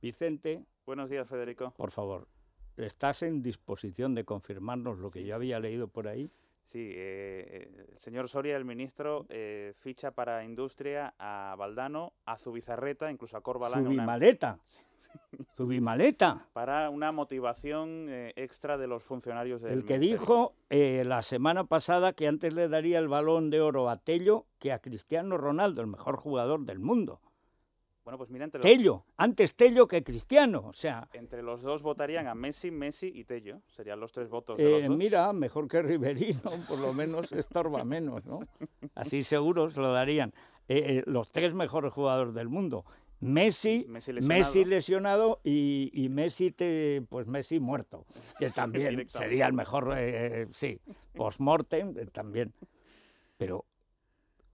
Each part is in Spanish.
Vicente. Buenos días, Federico. Por favor, ¿estás en disposición de confirmarnos lo que yo había leído por ahí? Sí, eh, el señor Soria, el ministro, eh, ficha para Industria a Valdano, a Zubizarreta, incluso a Corbalán. ¡Zubimaleta! Una... ¡Zubimaleta! Para una motivación eh, extra de los funcionarios del El que dijo la semana pasada que antes le daría el balón de oro a Tello que a Cristiano Ronaldo, el mejor jugador del mundo. Bueno, pues mira, Tello, antes Tello que Cristiano, o sea... Entre los dos votarían a Messi, Messi y Tello, serían los tres votos. Eh, mira, mejor que Riverino, por lo menos estorba menos, ¿no? Así se lo darían. Eh, eh, los tres mejores jugadores del mundo. Messi, Messi lesionado, y, Messi te, pues Messi muerto, que también sería el mejor, sí, post también. Pero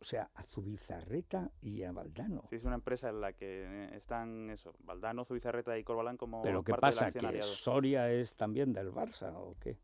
o sea, a Zubizarreta y a Valdano. Sí, es una empresa en la que eh, están eso, Valdano, Zubizarreta y Corbalán como Pero ¿qué que pasa? ¿Que Soria es también del Barça o qué?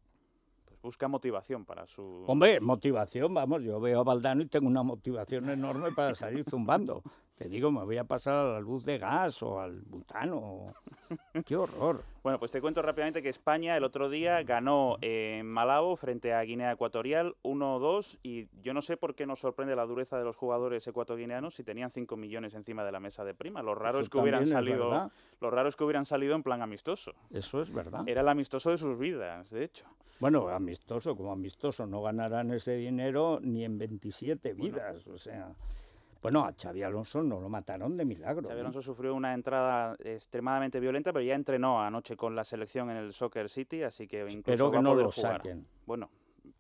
Pues busca motivación para su... Hombre, motivación, vamos, yo veo a Valdano y tengo una motivación enorme para salir zumbando. Te digo, me voy a pasar a la luz de gas o al butano. ¡Qué horror! Bueno, pues te cuento rápidamente que España el otro día ganó en eh, Malabo frente a Guinea Ecuatorial 1-2 y yo no sé por qué nos sorprende la dureza de los jugadores ecuatorianos si tenían 5 millones encima de la mesa de prima. Lo raro, es que, hubieran salido, lo que hubieran salido en plan amistoso. Eso es verdad. Era el amistoso de sus vidas, de hecho. Bueno, amistoso como amistoso. No ganarán ese dinero ni en 27 vidas, o sea... Bueno, a Xavi Alonso no lo mataron de milagro. Xavi Alonso sufrió una entrada extremadamente violenta, pero ya entrenó anoche con la selección en el Soccer City, así que incluso no lo jugar. saquen. Bueno,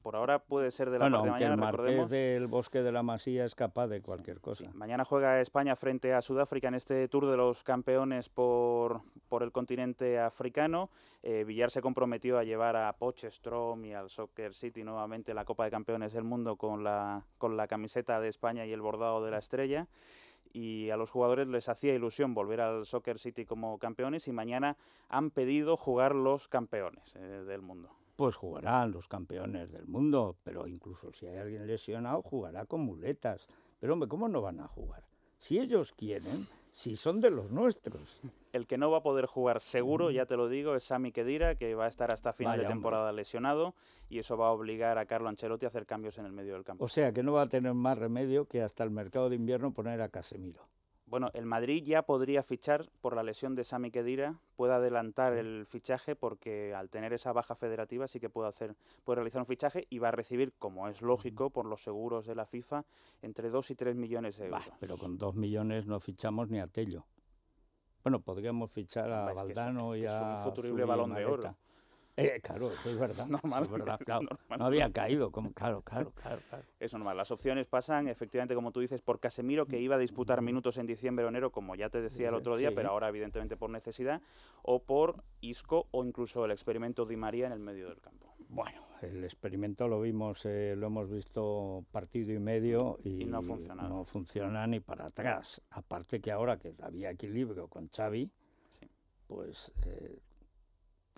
por ahora puede ser de la tarde de mañana. El recordemos, del Bosque de la Masía es capaz de cualquier cosa. Mañana juega España frente a Sudáfrica en este Tour de los Campeones por, el continente africano. Eh, Villar se comprometió a llevar a Pochestrom y al Soccer City nuevamente la Copa de Campeones del Mundo con la, con la camiseta de España y el bordado de la estrella y a los jugadores les hacía ilusión volver al Soccer City como campeones y mañana han pedido jugar los campeones eh, del mundo pues jugarán los campeones del mundo, pero incluso si hay alguien lesionado, jugará con muletas. Pero hombre, ¿cómo no van a jugar? Si ellos quieren, si son de los nuestros. El que no va a poder jugar seguro, ya te lo digo, es Sami Kedira, que va a estar hasta final de temporada lesionado, y eso va a obligar a Carlo Ancelotti a hacer cambios en el medio del campo. O sea que no va a tener más remedio que hasta el mercado de invierno poner a Casemiro bueno, el Madrid ya podría fichar por la lesión de Sami Khedira, puede adelantar el fichaje porque al tener esa baja federativa sí que puede hacer puede realizar un fichaje y va a recibir, como es lógico por los seguros de la FIFA, entre 2 y 3 millones de euros. pero con 2 millones no fichamos ni a Tello. Bueno, podríamos fichar a Valdano y a es balón de oro. Eh, claro, eso es verdad. Normal, No había caído, como, claro, claro, claro, claro. Es normal. Las opciones pasan, efectivamente, como tú dices, por Casemiro, que iba a disputar minutos en diciembre o enero, como ya te decía el otro día, pero ahora, evidentemente, por necesidad, o por Isco, o incluso el experimento Di María en el medio del campo. Bueno, el experimento lo vimos, eh, lo hemos visto partido y medio y, no, no, funciona ni para atrás. Aparte que ahora que había equilibrio con Xavi, pues eh,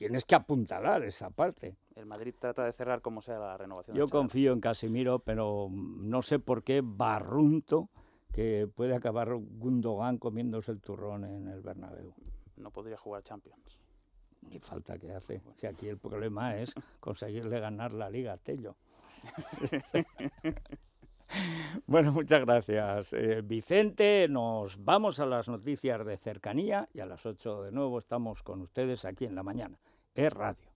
tienes que apuntalar esa parte. El Madrid trata de cerrar como sea la renovación. Yo confío en Casimiro, pero no sé por qué barrunto que puede acabar Gundogan comiéndose el turrón en el Bernabéu. No podría jugar Champions. Ni falta que hace. Si aquí el problema es conseguirle ganar la Liga a Tello. bueno, muchas gracias, eh, Vicente. Nos vamos a las noticias de cercanía y a las 8 de nuevo estamos con ustedes aquí en la mañana es radio.